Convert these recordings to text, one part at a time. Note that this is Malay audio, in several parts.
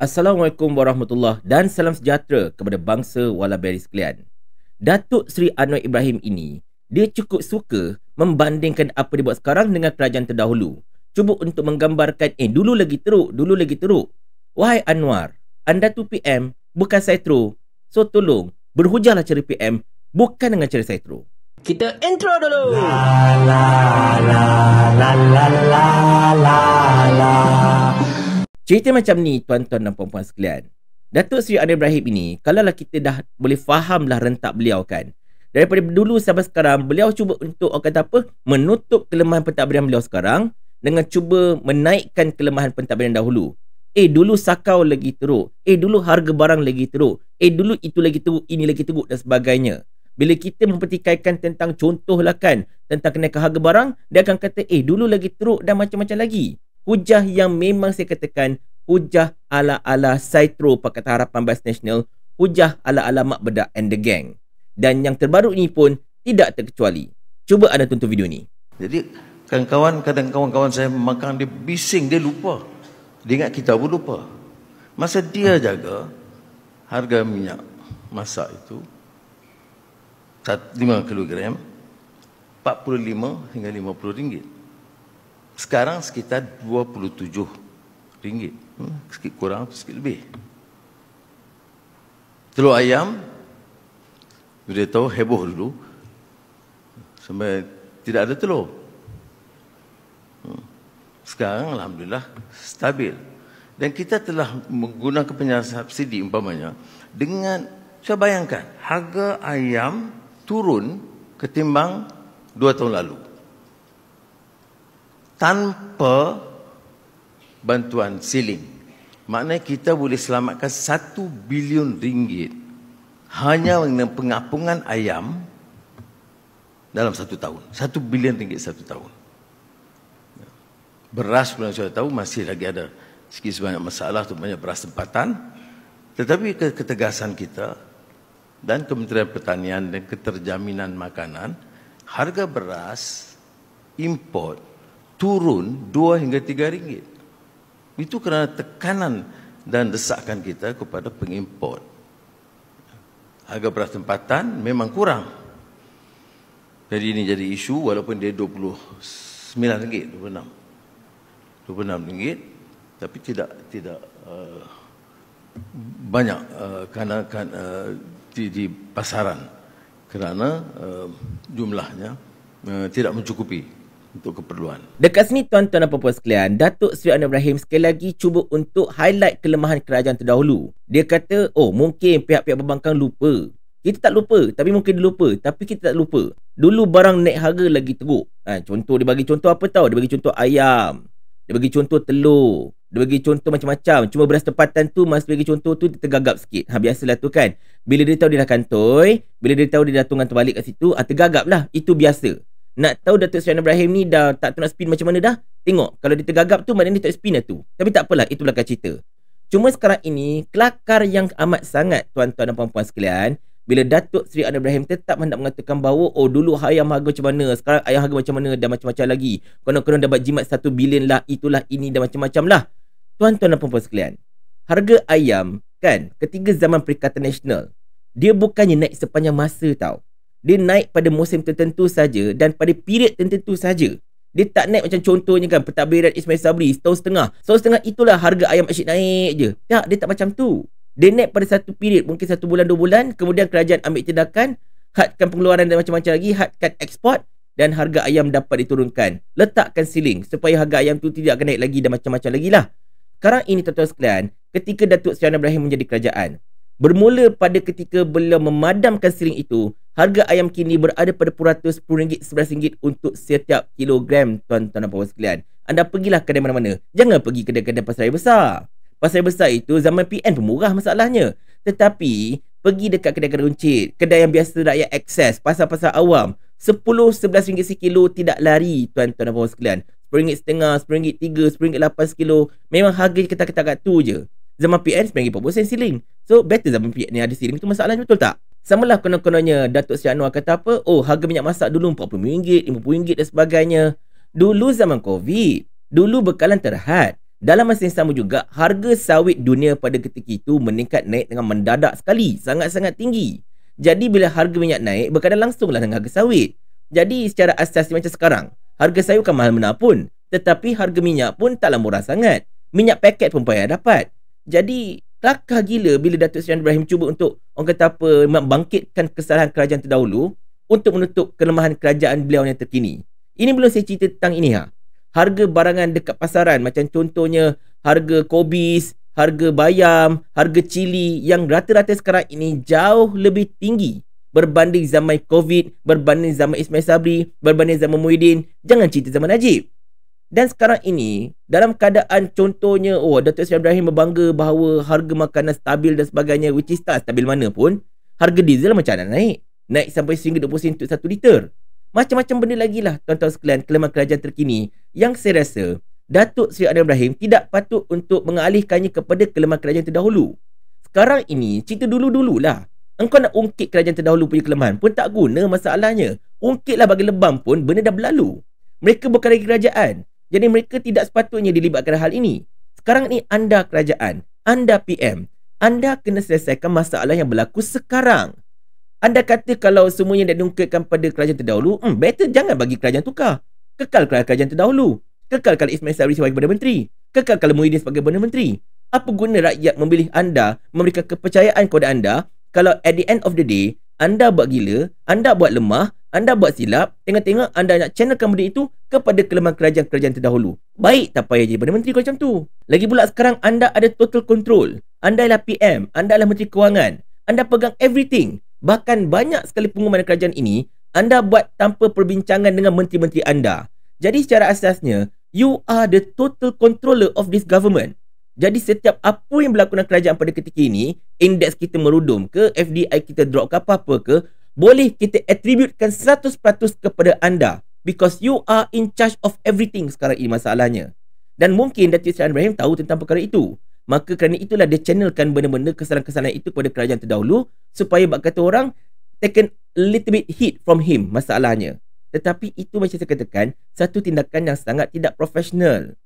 Assalamualaikum warahmatullahi dan salam sejahtera kepada bangsa Walaberi sekalian. Datuk Seri Anwar Ibrahim ini, dia cukup suka membandingkan apa dia buat sekarang dengan kerajaan terdahulu. Cuba untuk menggambarkan, eh dulu lagi teruk, dulu lagi teruk. Wahai Anwar, anda tu PM, bukan saya teruk. So tolong, berhujahlah cara PM, bukan dengan cara saya teruk. Kita intro dulu. La la la la la la la la. Cerita macam ni tuan-tuan dan puan-puan sekalian. Datuk Seri Anwar Ibrahim ini, kalaulah kita dah boleh fahamlah rentak beliau kan. Daripada dulu sampai sekarang, beliau cuba untuk orang kata apa? Menutup kelemahan pentadbiran beliau sekarang dengan cuba menaikkan kelemahan pentadbiran dahulu. Eh dulu sakau lagi teruk. Eh dulu harga barang lagi teruk. Eh dulu itu lagi teruk, ini lagi teruk dan sebagainya. Bila kita mempertikaikan tentang contohlah kan, tentang kenaikan harga barang, dia akan kata, eh dulu lagi teruk dan macam-macam lagi hujah yang memang saya katakan hujah ala-ala Saitro Pakatan Harapan Bas Nasional, hujah ala-ala Mak Bedak and the Gang. Dan yang terbaru ini pun tidak terkecuali. Cuba anda tonton video ni. Jadi kawan-kawan kadang kawan-kawan saya makan dia bising dia lupa. Dia ingat kita pun lupa. Masa dia jaga harga minyak masak itu 5 kilogram 45 hingga 50 ringgit sekarang sekitar 27 ringgit hmm, sikit kurang sikit lebih telur ayam dia tahu heboh dulu sampai tidak ada telur hmm, sekarang Alhamdulillah stabil dan kita telah menggunakan penyelesaian subsidi umpamanya dengan saya bayangkan harga ayam turun ketimbang dua tahun lalu tanpa bantuan siling. Maknanya kita boleh selamatkan satu bilion ringgit hanya dengan pengapungan ayam dalam satu tahun. Satu bilion ringgit satu tahun. Beras pun saya tahu masih lagi ada sikit sebanyak masalah tu banyak beras tempatan. Tetapi ketegasan kita dan Kementerian Pertanian dan Keterjaminan Makanan harga beras import turun dua hingga tiga ringgit. Itu kerana tekanan dan desakan kita kepada pengimport. Harga beras tempatan memang kurang. Jadi ini jadi isu walaupun dia 29 ringgit, 26. 26 ringgit tapi tidak tidak uh, banyak uh, kerana kan uh, di, di pasaran kerana uh, jumlahnya uh, tidak mencukupi untuk keperluan. Dekat sini tuan-tuan dan puan-puan sekalian, Datuk Seri Anwar Ibrahim sekali lagi cuba untuk highlight kelemahan kerajaan terdahulu. Dia kata, oh mungkin pihak-pihak perbankan lupa. Kita tak lupa, tapi mungkin dia lupa. Tapi kita tak lupa. Dulu barang naik harga lagi teruk. Ha, contoh, dia bagi contoh apa tahu Dia bagi contoh ayam. Dia bagi contoh telur. Dia bagi contoh macam-macam. Cuma beras tempatan tu, masa bagi contoh tu, dia tergagap sikit. Ha, biasalah tu kan. Bila dia tahu dia dah kantoi, bila dia tahu dia dah tunggang terbalik kat situ, ha, tergagap lah. Itu biasa. Nak tahu Datuk Seri Ibrahim ni dah tak tahu nak spin macam mana dah? Tengok, kalau dia tergagap tu, maknanya dia tak spin lah tu. Tapi tak apalah, itu belakang cerita. Cuma sekarang ini, kelakar yang amat sangat tuan-tuan dan puan-puan sekalian, bila Datuk Seri Anwar Ibrahim tetap hendak mengatakan bahawa oh dulu ayam harga macam mana, sekarang ayam harga macam mana dah macam-macam lagi. Kena-kena dapat jimat satu bilion lah, itulah ini dah macam-macam lah. Tuan-tuan dan puan-puan sekalian, harga ayam kan ketiga zaman Perikatan Nasional, dia bukannya naik sepanjang masa tau dia naik pada musim tertentu saja dan pada period tertentu saja. Dia tak naik macam contohnya kan pertabiran Ismail Sabri setahun setengah. Setahun setengah itulah harga ayam asyik naik je. Tak, dia tak macam tu. Dia naik pada satu period, mungkin satu bulan, dua bulan. Kemudian kerajaan ambil tindakan, hadkan pengeluaran dan macam-macam lagi, hadkan ekspor dan harga ayam dapat diturunkan. Letakkan siling supaya harga ayam tu tidak akan naik lagi dan macam-macam lagi lah. Sekarang ini tuan-tuan sekalian, ketika Datuk Seri Ibrahim menjadi kerajaan, Bermula pada ketika beliau memadamkan siling itu, harga ayam kini berada pada peratus RM10, rm untuk setiap kilogram tuan-tuan dan puan sekalian. Anda pergilah kedai mana-mana. Jangan pergi kedai-kedai pasar besar. Pasar besar itu zaman PN pun murah masalahnya. Tetapi, pergi dekat kedai-kedai runcit, kedai yang biasa rakyat akses, pasar-pasar awam, RM10, RM11 sekilo tidak lari tuan-tuan dan puan sekalian. RM1.5, RM1.3, RM1.8 sekilo, memang harga kita ketak kat tu je. Zaman PN RM9.40 siling. So better zaman PN ni ada siling itu masalah betul tak? Samalah konon-kononnya Datuk Sri Anwar kata apa? Oh harga minyak masak dulu RM40, RM50 dan sebagainya. Dulu zaman COVID. Dulu bekalan terhad. Dalam masa yang sama juga, harga sawit dunia pada ketika itu meningkat naik dengan mendadak sekali. Sangat-sangat tinggi. Jadi bila harga minyak naik, berkaitan langsunglah dengan harga sawit. Jadi secara asas macam sekarang, harga sayur kan mahal mana pun. Tetapi harga minyak pun taklah murah sangat. Minyak paket pun payah dapat. Jadi kelakar gila bila Datuk Seri Ibrahim cuba untuk orang kata apa membangkitkan kesalahan kerajaan terdahulu untuk menutup kelemahan kerajaan beliau yang terkini. Ini belum saya cerita tentang ini ha. Harga barangan dekat pasaran macam contohnya harga kobis, harga bayam, harga cili yang rata-rata sekarang ini jauh lebih tinggi berbanding zaman Covid, berbanding zaman Ismail Sabri, berbanding zaman Muhyiddin, jangan cerita zaman Najib. Dan sekarang ini dalam keadaan contohnya oh Dato' Sri Ibrahim berbangga bahawa harga makanan stabil dan sebagainya which is tak stabil mana pun harga diesel macam mana naik naik sampai sehingga 20 sen untuk 1 liter macam-macam benda lagi lah tuan-tuan sekalian kelemahan kerajaan terkini yang saya rasa Datuk Seri Adam Ibrahim tidak patut untuk mengalihkannya kepada kelemahan kerajaan terdahulu. Sekarang ini, cerita dulu-dululah. Engkau nak ungkit kerajaan terdahulu punya kelemahan pun tak guna masalahnya. Ungkitlah bagi lebam pun, benda dah berlalu. Mereka bukan lagi kerajaan. Jadi mereka tidak sepatutnya dilibatkan hal ini. Sekarang ni anda kerajaan, anda PM, anda kena selesaikan masalah yang berlaku sekarang. Anda kata kalau semuanya dah diungkitkan pada kerajaan terdahulu, hmm, better jangan bagi kerajaan tukar. Kekal kerajaan terdahulu. Kekal kalau Ismail Sabri sebagai Perdana Menteri. Kekal kalau Muhyiddin sebagai Perdana Menteri. Apa guna rakyat memilih anda, memberikan kepercayaan kepada anda, kalau at the end of the day, anda buat gila, anda buat lemah, anda buat silap, tengah-tengah anda nak channelkan benda itu kepada kelemahan kerajaan-kerajaan terdahulu. Baik tak payah jadi Perdana Menteri kau macam tu. Lagi pula sekarang anda ada total control. Anda ialah PM, anda ialah Menteri Kewangan. Anda pegang everything. Bahkan banyak sekali pengumuman kerajaan ini, anda buat tanpa perbincangan dengan menteri-menteri anda. Jadi secara asasnya, you are the total controller of this government. Jadi setiap apa yang berlaku dalam kerajaan pada ketika ini, indeks kita merudum ke, FDI kita drop ke apa-apa ke, boleh kita attributekan 100% kepada anda because you are in charge of everything sekarang ini masalahnya. Dan mungkin Datuk Seri Ibrahim tahu tentang perkara itu. Maka kerana itulah dia channelkan benda-benda kesalahan-kesalahan itu kepada kerajaan terdahulu supaya bak kata orang taken a little bit hit from him masalahnya. Tetapi itu macam saya katakan satu tindakan yang sangat tidak profesional.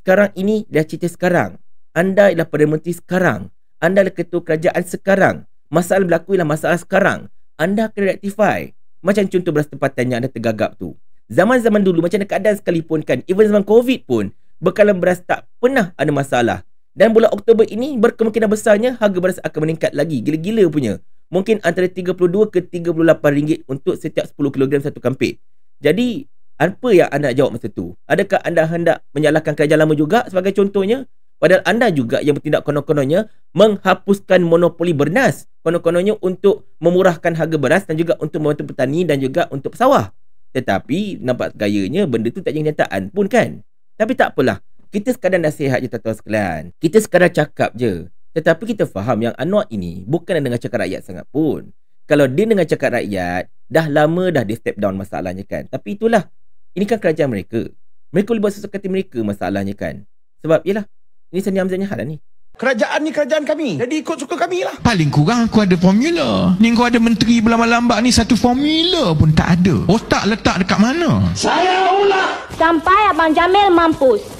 Sekarang ini dah cerita sekarang. Anda ialah Perdana Menteri sekarang. Anda adalah Ketua Kerajaan sekarang. Masalah berlaku ialah masalah sekarang anda akan rectify. Macam contoh beras tempatan yang anda tergagap tu. Zaman-zaman dulu macam dekat dan sekalipun kan, even zaman COVID pun, bekalan beras tak pernah ada masalah. Dan bulan Oktober ini, berkemungkinan besarnya harga beras akan meningkat lagi. Gila-gila punya. Mungkin antara 32 ke 38 ringgit untuk setiap 10 kg satu kampit. Jadi, apa yang anda jawab masa tu? Adakah anda hendak menyalahkan kerajaan lama juga sebagai contohnya? Padahal anda juga yang bertindak konon-kononnya menghapuskan monopoli bernas. Konon-kononnya untuk memurahkan harga beras dan juga untuk membantu petani dan juga untuk pesawah. Tetapi nampak gayanya benda tu tak jadi kenyataan pun kan. Tapi tak apalah. Kita sekadar nasihat je tuan-tuan sekalian. Kita sekadar cakap je. Tetapi kita faham yang Anwar ini bukan dengan cakap rakyat sangat pun. Kalau dia dengan cakap rakyat, dah lama dah dia step down masalahnya kan. Tapi itulah. Ini kan kerajaan mereka. Mereka boleh buat sesuatu kata mereka masalahnya kan. Sebab ialah ini seni Hamzah Nyahad lah ni Kerajaan ni kerajaan kami Jadi ikut suka kami lah Paling kurang aku ada formula Ni kau ada menteri berlambak-lambak ni Satu formula pun tak ada Otak letak dekat mana Saya ulah Sampai Abang Jamil mampus